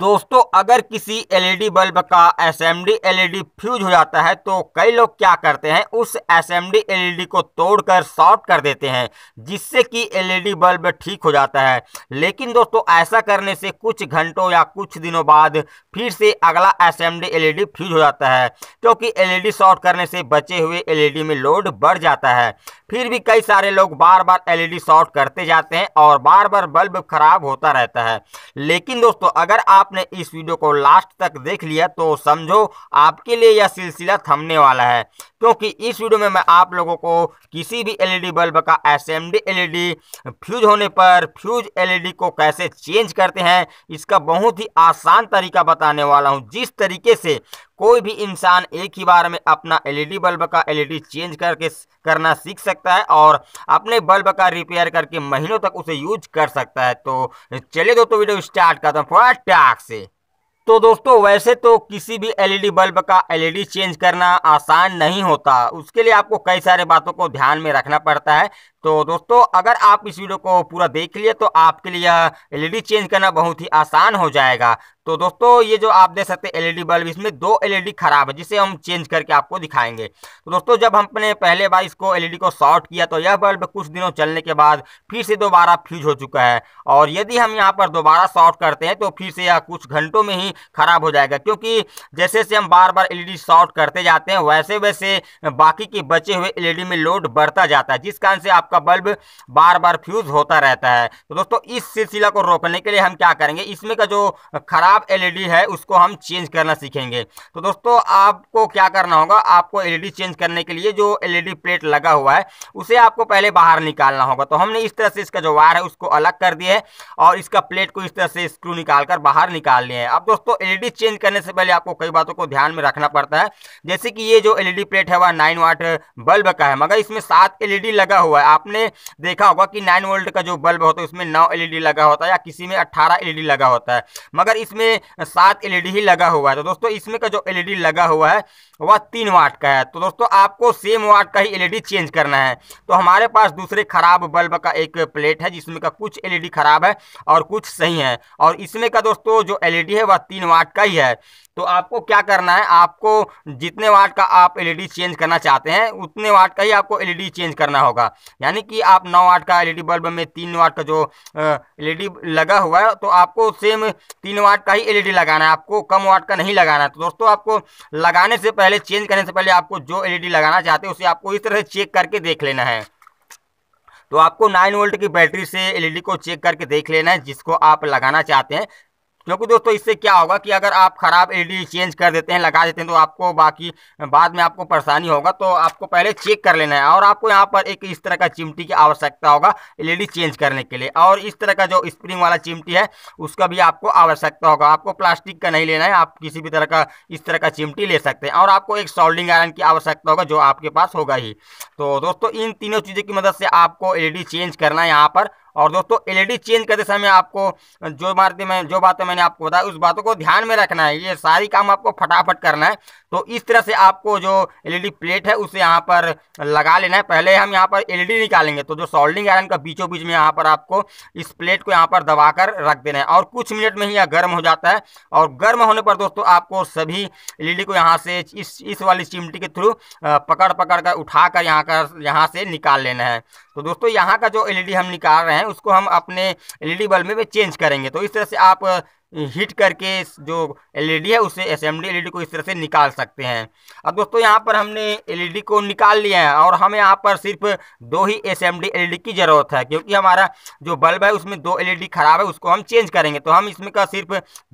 दोस्तों अगर किसी एलईडी बल्ब का एसएमडी एलईडी फ्यूज हो जाता है तो कई लोग क्या करते हैं उस एसएमडी एलईडी को तोड़कर शॉर्ट कर देते हैं जिससे कि एलईडी बल्ब ठीक हो जाता है लेकिन दोस्तों ऐसा करने से कुछ घंटों या कुछ दिनों बाद फिर से अगला एसएमडी एलईडी फ्यूज हो जाता है क्योंकि एलईडी शॉर्ट करने से बचे हुए एल में लोड बढ़ जाता है फिर भी कई सारे लोग बार बार एल शॉर्ट करते जाते हैं और बार बार बल्ब खराब होता रहता है लेकिन दोस्तों अगर आप आपने इस वीडियो को लास्ट तक देख लिया तो समझो आपके लिए यह सिलसिला थमने वाला है क्योंकि इस वीडियो में मैं आप लोगों को किसी भी एलईडी बल्ब का एसएमडी एलईडी फ्यूज होने पर फ्यूज एलईडी को कैसे चेंज करते हैं इसका बहुत ही आसान तरीका बताने वाला हूं जिस तरीके से कोई भी इंसान एक ही बार में अपना एलईडी बल्ब का एलईडी चेंज करके करना सीख सकता है और अपने बल्ब का रिपेयर करके महीनों तक उसे यूज कर सकता है तो चलिए दोस्तों वीडियो स्टार्ट कर दो फटाक से तो दोस्तों वैसे तो किसी भी एलईडी बल्ब का एलईडी चेंज करना आसान नहीं होता उसके लिए आपको कई सारे बातों को ध्यान में रखना पड़ता है तो दोस्तों अगर आप इस वीडियो को पूरा देख लिए तो आपके लिए एलईडी चेंज करना बहुत ही आसान हो जाएगा तो दोस्तों ये जो आप देख सकते हैं एलईडी बल्ब इसमें दो एलईडी खराब है जिसे हम चेंज करके आपको दिखाएंगे तो दोस्तों जब हमने पहले बार इसको एलईडी को शॉर्ट किया तो यह बल्ब कुछ दिनों चलने के बाद फिर से दोबारा फ्यूज हो चुका है और यदि हम यहाँ पर दोबारा शॉर्ट करते हैं तो फिर से यह कुछ घंटों में ही खराब हो जाएगा क्योंकि जैसे जैसे हम बार बार एल शॉर्ट करते जाते हैं वैसे वैसे बाकी के बचे हुए एल में लोड बढ़ता जाता है जिस कारण से आप आपका बल्ब बार बार फ्यूज होता रहता है तो दोस्तों इस सिलसिला को रोकने के लिए हम क्या करेंगे इसमें का जो खराब एलईडी e है उसको हम चेंज करना सीखेंगे तो दोस्तों आपको क्या करना होगा आपको एलईडी e चेंज करने के लिए जो एलईडी e प्लेट लगा हुआ है उसे आपको पहले बाहर निकालना होगा तो हमने इस तरह से इसका जो वायर है उसको अलग कर दिया है और इसका प्लेट को इस तरह से स्क्रू निकाल कर बाहर निकाल लिया है अब दोस्तों एलईडी चेंज करने से पहले आपको कई बातों को ध्यान में रखना पड़ता है जैसे कि ये जो एलईडी प्लेट है वह नाइन वाट बल्ब का है मगर इसमें सात एलईडी लगा हुआ है आप आपने देखा होगा कि नाइन वोल्ट का जो बल्ब होता है उसमें नौ एलईडी लगा होता है या किसी में अट्ठारह एलईडी लगा होता है मगर इसमें सात एलईडी ही लगा हुआ है तो दोस्तों इसमें का जो एलईडी लगा हुआ है वह तीन वाट का है तो दोस्तों आपको सेम वाट का ही एलईडी चेंज करना है तो हमारे पास दूसरे खराब बल्ब का एक प्लेट है जिसमें का कुछ एलईडी खराब है और कुछ सही है और इसमें का दोस्तों जो एलईडी है वह तीन वाट का ही है तो आपको क्या करना है आपको जितने वाट का आप एलईडी चेंज करना चाहते हैं उतने वाट का ही आपको एलईडी चेंज करना होगा यानी कि आप नौ वाट का एलईडी बल्ब में तीन वाट का जो एलईडी लगा हुआ है तो आपको सेम तीन वाट का ही एलईडी लगाना है आपको कम वाट का नहीं लगाना है तो दोस्तों आपको लगाने से पहले चेंज करने से पहले आपको जो एल लगाना चाहते हैं उसे आपको इस तरह से चेक करके देख लेना है तो आपको 9 वोल्ट की बैटरी से एलईडी को चेक करके देख लेना है जिसको आप लगाना चाहते हैं क्योंकि दोस्तों इससे क्या होगा कि अगर आप ख़राब एलईडी चेंज कर देते हैं लगा देते हैं तो आपको बाकी बाद में आपको परेशानी होगा तो आपको पहले चेक कर लेना है और आपको यहाँ पर एक इस तरह का चिमटी की आवश्यकता होगा एलईडी चेंज करने के लिए और इस तरह का जो स्प्रिंग वाला चिमटी है उसका भी आपको आवश्यकता होगा आपको प्लास्टिक का नहीं लेना है आप किसी भी तरह का इस तरह का चिमटी ले सकते हैं और आपको एक सोल्डिंग आयरन की आवश्यकता होगा जो आपके पास होगा ही तो दोस्तों इन तीनों चीज़ों की मदद से आपको एल चेंज करना है यहाँ पर और दोस्तों एलईडी चेंज e करते समय आपको जो बातें मैं जो बातें मैंने आपको बताया उस बातों को ध्यान में रखना है ये सारी काम आपको फटाफट करना है तो इस तरह से आपको जो एलईडी प्लेट है उसे यहाँ पर लगा लेना है पहले हम यहाँ पर एलईडी निकालेंगे तो जो सोल्डिंग आयरन का बीचों बीच में यहाँ पर आपको इस प्लेट को यहाँ पर दबाकर रख देना है और कुछ मिनट में ही यह गर्म हो जाता है और गर्म होने पर दोस्तों आपको सभी एल को यहाँ से इस इस वाली चिमटी के थ्रू पकड़ पकड़ कर उठा कर यहाँ का यहाँ से निकाल लेना है तो दोस्तों यहाँ का जो एल हम निकाल रहे हैं उसको हम अपने एल बल्ब में चेंज करेंगे तो इस तरह से आप हम्म। हीट करके जो एलईडी है उसे असेंबली एलईडी को इस तरह से निकाल सकते हैं अब दोस्तों यहाँ पर हमने एलईडी को निकाल लिया है और हमें यहाँ पर सिर्फ दो ही असेंबली एलईडी की ज़रूरत है क्योंकि हमारा जो बल्ब है उसमें दो एलईडी ख़राब है उसको हम चेंज करेंगे तो हम इसमें का सिर्फ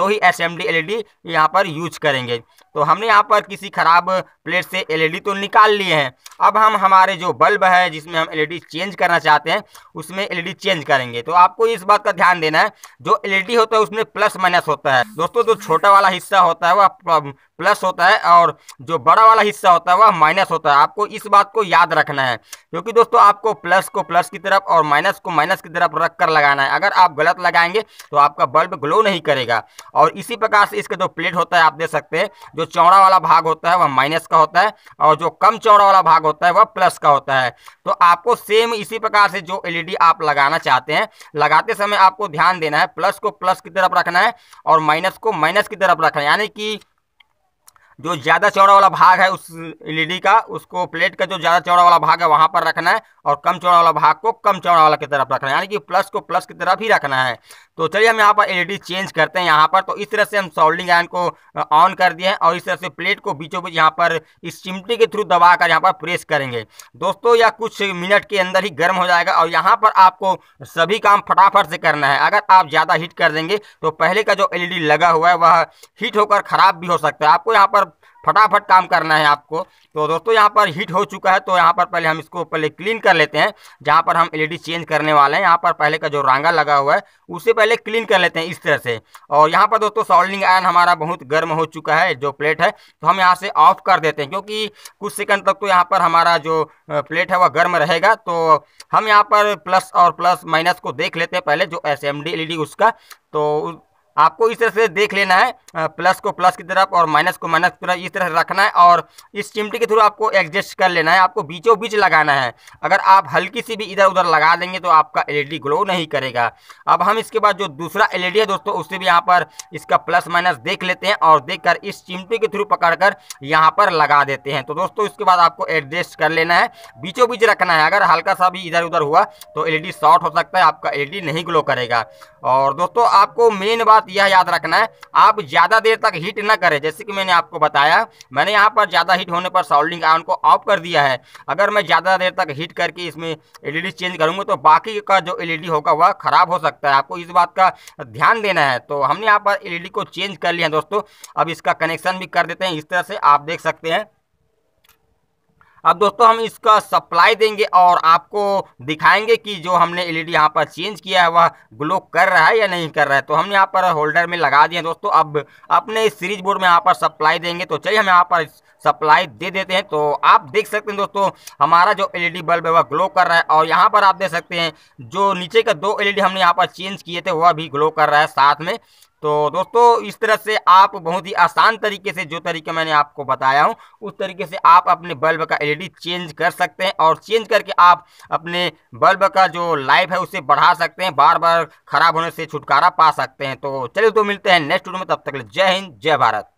दो ही असेंबली एल ई यहाँ पर यूज करेंगे तो हमने यहाँ पर किसी खराब प्लेट से एलईडी e तो निकाल लिए हैं अब हम हमारे जो बल्ब है जिसमें हम एलईडी e चेंज करना चाहते हैं उसमें एलईडी e चेंज करेंगे तो आपको इस बात का ध्यान देना है जो एलईडी होता है उसमें प्लस माइनस होता है दोस्तों जो छोटा वाला हिस्सा होता है वह प्लस होता है और जो बड़ा वाला हिस्सा होता है वह माइनस होता है आपको इस बात को याद रखना है क्योंकि दोस्तों आपको प्लस को प्लस की तरफ और माइनस को माइनस की तरफ रख कर लगाना है अगर आप गलत लगाएंगे तो आपका बल्ब ग्लो नहीं करेगा और इसी प्रकार से इसका जो प्लेट होता है आप देख सकते हैं जो चौड़ा वाला भाग होता है वह माइनस का होता है और जो कम चौड़ा वाला भाग होता है वह प्लस का होता है तो आपको सेम इसी प्रकार से जो एलईडी आप लगाना चाहते हैं लगाते समय आपको ध्यान देना है प्लस को प्लस की तरफ रखना है और माइनस को माइनस की तरफ रखना है यानी कि जो ज़्यादा चौड़ा वाला भाग है उस एलईडी का उसको प्लेट का जो ज़्यादा चौड़ा वाला भाग है वहाँ पर रखना है और कम चौड़ा वाला भाग को कम चौड़ा वाला की तरफ रखना है यानी कि प्लस को प्लस की तरफ ही रखना है तो चलिए हम यहाँ पर एलईडी चेंज करते हैं यहाँ पर तो इस तरह से हम सोल्डिंग आयन को ऑन कर दिए हैं और इस तरह से प्लेट को बीचों बीच यहाँ पर इस चिमटी के थ्रू दबा कर यहाँ पर प्रेस करेंगे दोस्तों यह कुछ मिनट के अंदर ही गर्म हो जाएगा और यहाँ पर आपको सभी काम फटाफट से करना है अगर आप ज़्यादा हीट कर देंगे तो पहले का जो एल लगा हुआ है वह हीट होकर ख़राब भी हो सकता है आपको यहाँ पर मतलब फटाफट काम करना है आपको तो दोस्तों यहाँ पर हीट हो चुका है तो यहाँ पर पहले हम इसको पहले क्लीन कर लेते हैं जहाँ पर हम एलईडी चेंज करने वाले हैं यहाँ पर पहले का जो रांगा लगा हुआ है उसे पहले क्लीन कर लेते हैं इस तरह से और यहाँ पर दोस्तों सॉल्डिंग आयन हमारा बहुत गर्म हो चुका है जो प्लेट है तो हम यहाँ से ऑफ कर देते हैं क्योंकि कुछ सेकंड तक तो यहाँ पर हमारा जो प्लेट है वह गर्म रहेगा तो हम यहाँ पर प्लस और प्लस माइनस को देख लेते हैं पहले जो एस एम उसका तो आपको इस तरह से देख लेना है प्लस को प्लस की तरफ और माइनस को माइनस की तरफ इस तरह से रखना है और इस चिमटी के थ्रू आपको एडजस्ट कर लेना है आपको बीचों बीच लगाना है अगर आप हल्की सी भी इधर उधर लगा देंगे तो आपका एलईडी ग्लो नहीं करेगा अब हम इसके बाद जो दूसरा एलईडी है दोस्तों उससे भी यहाँ पर इसका प्लस माइनस देख लेते हैं और देख इस चिमटी के थ्रू पकड़ यहाँ पर लगा देते हैं तो दोस्तों इसके बाद आपको एडजस्ट कर लेना है बीचों बीच रखना है अगर हल्का सा भी इधर उधर हुआ तो एल शॉर्ट हो सकता है आपका एल नहीं ग्लो करेगा और दोस्तों आपको मेन बात यह याद रखना है आप ज़्यादा देर तक हीट ना करें जैसे कि मैंने आपको बताया मैंने यहाँ पर ज़्यादा हीट होने पर सोल्डिंग आयन को ऑफ कर दिया है अगर मैं ज़्यादा देर तक हीट करके इसमें एल चेंज e करूँगा तो बाकी का जो एल e होगा वह ख़राब हो सकता है आपको इस बात का ध्यान देना है तो हमने यहाँ पर एल e को चेंज कर लिया है दोस्तों अब इसका कनेक्शन भी कर देते हैं इस तरह से आप देख सकते हैं अब दोस्तों हम इसका सप्लाई देंगे और आपको दिखाएंगे कि जो हमने एलईडी यहाँ पर चेंज किया है वह ग्लो कर रहा है या नहीं कर रहा है तो हमने यहाँ पर होल्डर में लगा दिया दोस्तों अब अपने सीरीज बोर्ड में यहाँ पर सप्लाई देंगे तो चलिए हम यहाँ पर सप्लाई दे देते हैं तो आप देख सकते हैं दोस्तों हमारा जो एल बल्ब है वह ग्लो कर रहा है और यहाँ पर आप देख सकते हैं जो नीचे का दो एल हमने यहाँ पर चेंज किए थे वह भी ग्लो कर रहा है साथ में तो दोस्तों इस तरह से आप बहुत ही आसान तरीके से जो तरीके मैंने आपको बताया हूँ उस तरीके से आप अपने बल्ब का एलईडी चेंज कर सकते हैं और चेंज करके आप अपने बल्ब का जो लाइफ है उसे बढ़ा सकते हैं बार बार खराब होने से छुटकारा पा सकते हैं तो चलिए तो मिलते हैं नेक्स्ट वीडियो में तब तक जय हिंद जय भारत